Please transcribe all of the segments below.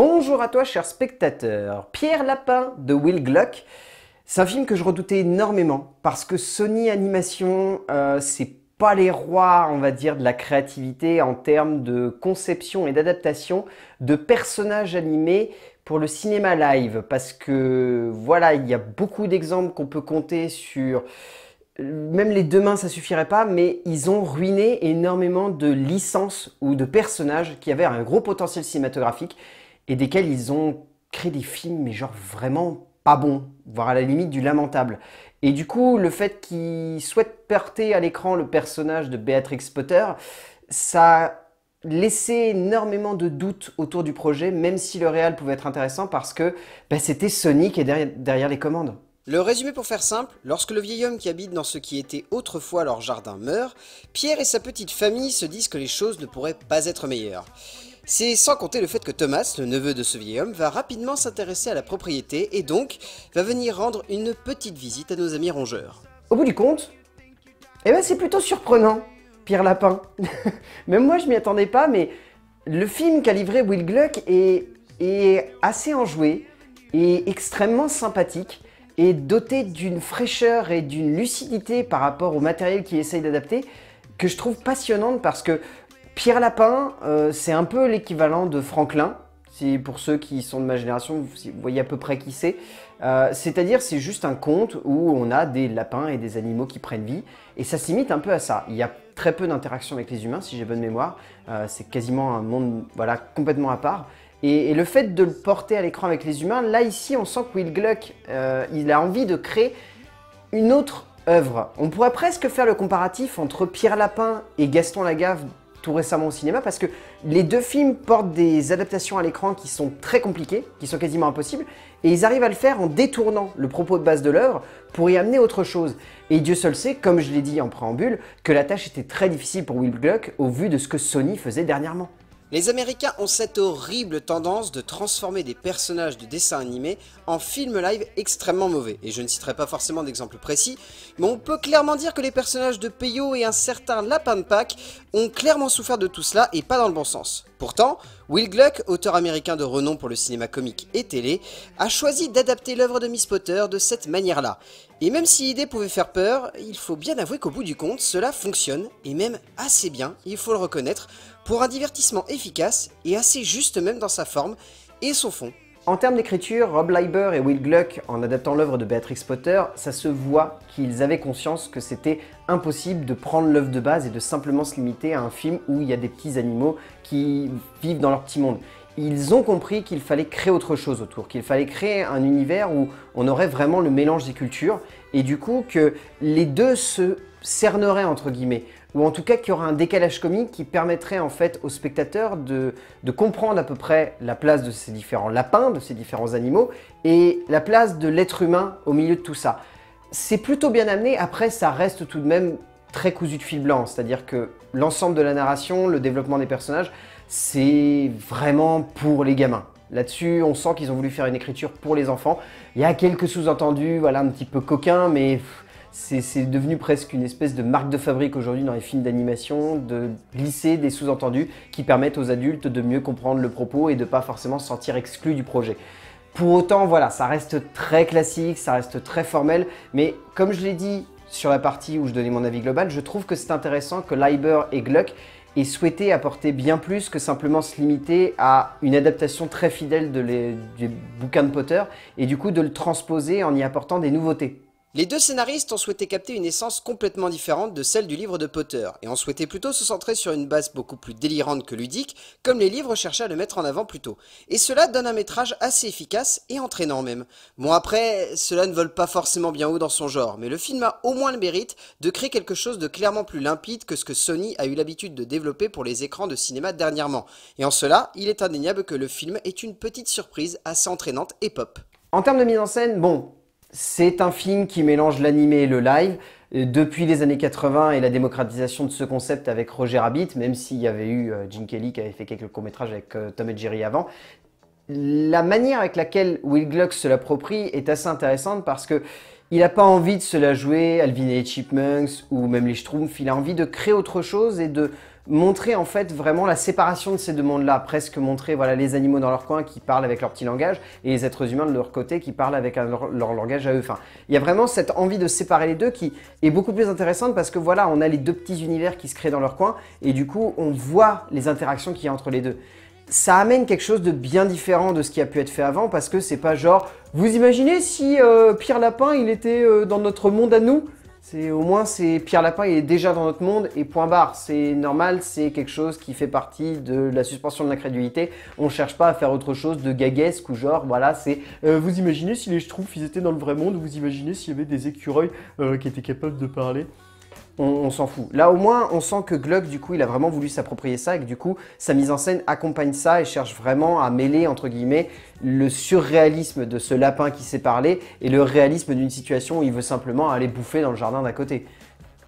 Bonjour à toi, cher spectateur. Pierre Lapin de Will Gluck. C'est un film que je redoutais énormément parce que Sony Animation, euh, c'est pas les rois, on va dire, de la créativité en termes de conception et d'adaptation de personnages animés pour le cinéma live. Parce que voilà, il y a beaucoup d'exemples qu'on peut compter sur même les deux mains, ça suffirait pas, mais ils ont ruiné énormément de licences ou de personnages qui avaient un gros potentiel cinématographique et desquels ils ont créé des films, mais genre vraiment pas bons, voire à la limite du lamentable. Et du coup, le fait qu'ils souhaitent porter à l'écran le personnage de Beatrix Potter, ça a laissé énormément de doutes autour du projet, même si le réel pouvait être intéressant parce que bah, c'était Sonic qui est derrière les commandes. Le résumé pour faire simple, lorsque le vieil homme qui habite dans ce qui était autrefois leur jardin meurt, Pierre et sa petite famille se disent que les choses ne pourraient pas être meilleures. C'est sans compter le fait que Thomas, le neveu de ce vieil homme, va rapidement s'intéresser à la propriété et donc va venir rendre une petite visite à nos amis rongeurs. Au bout du compte, eh ben c'est plutôt surprenant, Pierre Lapin. Même moi je m'y attendais pas, mais le film qu'a livré Will Gluck est, est assez enjoué et extrêmement sympathique et doté d'une fraîcheur et d'une lucidité par rapport au matériel qu'il essaye d'adapter que je trouve passionnante parce que Pierre Lapin, euh, c'est un peu l'équivalent de Franklin. Si pour ceux qui sont de ma génération, vous voyez à peu près qui c'est. Euh, c'est-à-dire, c'est juste un conte où on a des lapins et des animaux qui prennent vie, et ça s'imite un peu à ça. Il y a très peu d'interactions avec les humains, si j'ai bonne mémoire. Euh, c'est quasiment un monde voilà, complètement à part. Et, le fait de le porter à l'écran avec les humains, là ici, on sent que Will Gluck, il a envie de créer une autre œuvre. On pourrait presque faire le comparatif entre Pierre Lapin et Gaston Lagaffe tout récemment au cinéma parce que les deux films portent des adaptations à l'écran qui sont très compliquées, qui sont quasiment impossibles, et ils arrivent à le faire en détournant le propos de base de l'œuvre pour y amener autre chose. Et Dieu seul sait, comme je l'ai dit en préambule, que la tâche était très difficile pour Will Gluck au vu de ce que Sony faisait dernièrement. Les Américains ont cette horrible tendance de transformer des personnages de dessins animés en films live extrêmement mauvais. Et je ne citerai pas forcément d'exemples précis, mais on peut clairement dire que les personnages de Peyo et un certain Lapin de Pâques ont clairement souffert de tout cela et pas dans le bon sens. Pourtant, Will Gluck, auteur américain de renom pour le cinéma comique et télé, a choisi d'adapter l'œuvre de Miss Potter de cette manière-là. Et même si l'idée pouvait faire peur, il faut bien avouer qu'au bout du compte, cela fonctionne, et même assez bien, il faut le reconnaître, pour un divertissement efficace et assez juste même dans sa forme et son fond. En termes d'écriture, Rob Leiber et Will Gluck, en adaptant l'œuvre de Beatrix Potter, ça se voit qu'ils avaient conscience que c'était impossible de prendre l'œuvre de base et de simplement se limiter à un film où il y a des petits animaux qui vivent dans leur petit monde. Ils ont compris qu'il fallait créer autre chose autour, qu'il fallait créer un univers où on aurait vraiment le mélange des cultures, et du coup que les deux se cernerait entre guillemets, ou en tout cas qu'il y aura un décalage comique qui permettrait en fait aux spectateurs de, comprendre à peu près la place de ces différents lapins, de ces différents animaux, et la place de l'être humain au milieu de tout ça. C'est plutôt bien amené, après ça reste tout de même très cousu de fil blanc, c'est-à-dire que l'ensemble de la narration, le développement des personnages, c'est vraiment pour les gamins. Là-dessus, on sent qu'ils ont voulu faire une écriture pour les enfants. Il y a quelques sous-entendus, voilà, un petit peu coquins, mais c'est devenu presque une espèce de marque de fabrique aujourd'hui dans les films d'animation, de glisser des sous-entendus qui permettent aux adultes de mieux comprendre le propos et de pas forcément se sentir exclus du projet. Pour autant, voilà, ça reste très classique, ça reste très formel, mais comme je l'ai dit sur la partie où je donnais mon avis global, je trouve que c'est intéressant que Liber et Gluck aient souhaité apporter bien plus que simplement se limiter à une adaptation très fidèle de les, du bouquin de Potter et du coup de le transposer en y apportant des nouveautés. Les deux scénaristes ont souhaité capter une essence complètement différente de celle du livre de Potter, et ont souhaité plutôt se centrer sur une base beaucoup plus délirante que ludique, comme les livres cherchaient à le mettre en avant plus tôt. Et cela donne un métrage assez efficace et entraînant même. Bon après, cela ne vole pas forcément bien haut dans son genre, mais le film a au moins le mérite de créer quelque chose de clairement plus limpide que ce que Sony a eu l'habitude de développer pour les écrans de cinéma dernièrement. Et en cela, il est indéniable que le film est une petite surprise assez entraînante et pop. En termes de mise en scène, bon, c'est un film qui mélange l'animé et le live. Depuis les années 80 et la démocratisation de ce concept avec Roger Rabbit, même s'il y avait eu Jim euh, Kelly qui avait fait quelques courts-métrages avec euh, Tom et Jerry avant, la manière avec laquelle Will Gluck se l'approprie est assez intéressante parce que il n'a pas envie de se la jouer Alvin et les Chipmunks ou même les Schtroumpfs, il a envie de créer autre chose et de montrer en fait vraiment la séparation de ces deux mondes-là, presque montrer voilà les animaux dans leur coin qui parlent avec leur petit langage et les êtres humains de leur côté qui parlent avec leur, langage à eux. il y a vraiment cette envie de séparer les deux qui est beaucoup plus intéressante parce que voilà, on a les deux petits univers qui se créent dans leur coin et du coup, on voit les interactions qu'il y a entre les deux ça amène quelque chose de bien différent de ce qui a pu être fait avant parce que c'est pas genre vous imaginez si euh, Pierre Lapin il était euh, dans notre monde à nous c'est au moins c'est Pierre Lapin, il est déjà dans notre monde et point barre. C'est normal, c'est quelque chose qui fait partie de la suspension de l'incrédulité. On cherche pas à faire autre chose de gaguesque ou genre voilà, c'est euh, vous imaginez si les Schtroumpfs ils étaient dans le vrai monde, vous imaginez s'il y avait des écureuils euh, qui étaient capables de parler on, s'en fout. Là, au moins, on sent que Gluck, du coup, il a vraiment voulu s'approprier ça et que, du coup, sa mise en scène accompagne ça et cherche vraiment à mêler, entre guillemets, le surréalisme de ce lapin qui s'est parlé et le réalisme d'une situation où il veut simplement aller bouffer dans le jardin d'à côté.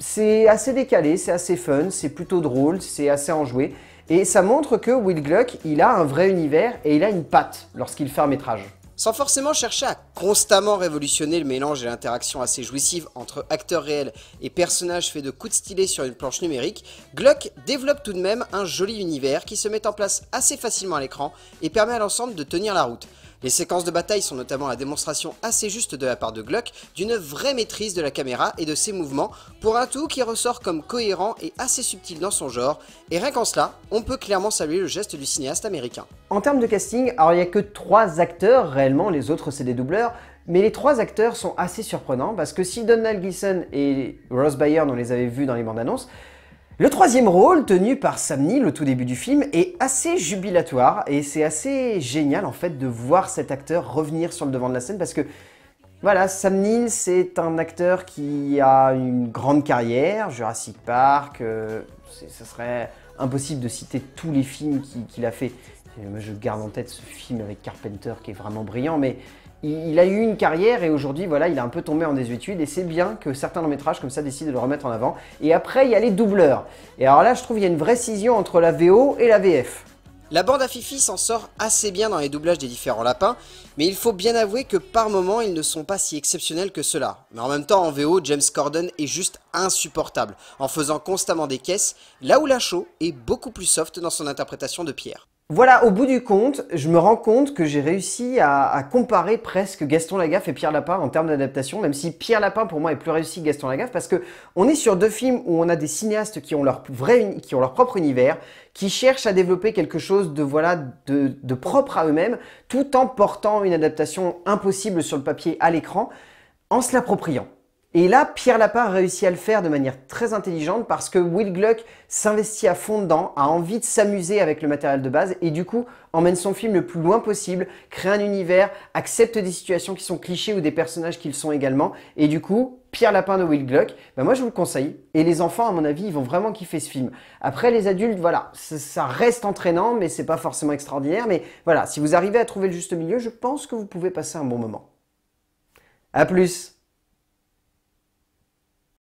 C'est assez décalé, c'est assez fun, c'est plutôt drôle, c'est assez enjoué. Et ça montre que Will Gluck, il a un vrai univers et il a une patte lorsqu'il fait un métrage sans forcément chercher à constamment révolutionner le mélange et l'interaction assez jouissive entre acteurs réels et personnages faits de coups de stylet sur une planche numérique, Gluck développe tout de même un joli univers qui se met en place assez facilement à l'écran et permet à l'ensemble de tenir la route. Les séquences de bataille sont notamment la démonstration assez juste de la part de Gluck d'une vraie maîtrise de la caméra et de ses mouvements pour un tout qui ressort comme cohérent et assez subtil dans son genre, et rien qu'en cela, on peut clairement saluer le geste du cinéaste américain. En termes de casting, alors il n'y a que trois acteurs réellement, les autres c'est des doubleurs, mais les trois acteurs sont assez surprenants parce que si Donald Gleason et Ross bayern on les avait vus dans les bandes annonces, le troisième rôle, tenu par Sam Neill au tout début du film, est assez jubilatoire et c'est assez génial en fait de voir cet acteur revenir sur le devant de la scène parce que voilà, Sam Neill, c'est un acteur qui a une grande carrière, Jurassic Park, euh, ce serait impossible de citer tous les films qu'il a fait. je garde en tête ce film avec Carpenter qui est vraiment brillant, mais il, a eu une carrière et aujourd'hui, voilà, il a un peu tombé en désuétude et c'est bien que certains longs métrages comme ça décident de le remettre en avant. Et après, il y a les doubleurs. Et alors là, je trouve qu'il y a une vraie scission entre la VO et la VF. La bande à Fifi s'en sort assez bien dans les doublages des différents lapins, mais il faut bien avouer que par moments ils ne sont pas si exceptionnels que cela. Mais en même temps, en VO, James Corden est juste insupportable, en faisant constamment des caisses, là où la show est beaucoup plus soft dans son interprétation de Pierre. Voilà, au bout du compte, je me rends compte que j'ai réussi à, comparer presque Gaston Lagaffe et Pierre Lapin en termes d'adaptation, même si Pierre Lapin pour moi est plus réussi que Gaston Lagaffe, parce que on est sur deux films où on a des cinéastes qui ont leur, vrai, qui ont leur propre univers, qui cherchent à développer quelque chose de, voilà, de, de propre à eux-mêmes, tout en portant une adaptation impossible sur le papier à l'écran, en se l'appropriant. Et là, Pierre Lapin réussit à le faire de manière très intelligente parce que Will Gluck s'investit à fond dedans, a envie de s'amuser avec le matériel de base et du coup emmène son film le plus loin possible, crée un univers, accepte des situations qui sont clichés ou des personnages qui le sont également. Et du coup, Pierre Lapin de Will Gluck, ben moi je vous le conseille. Et les enfants, à mon avis, ils vont vraiment kiffer ce film. Après, les adultes, voilà, ça reste entraînant, mais c'est pas forcément extraordinaire. Mais voilà, si vous arrivez à trouver le juste milieu, je pense que vous pouvez passer un bon moment. À plus!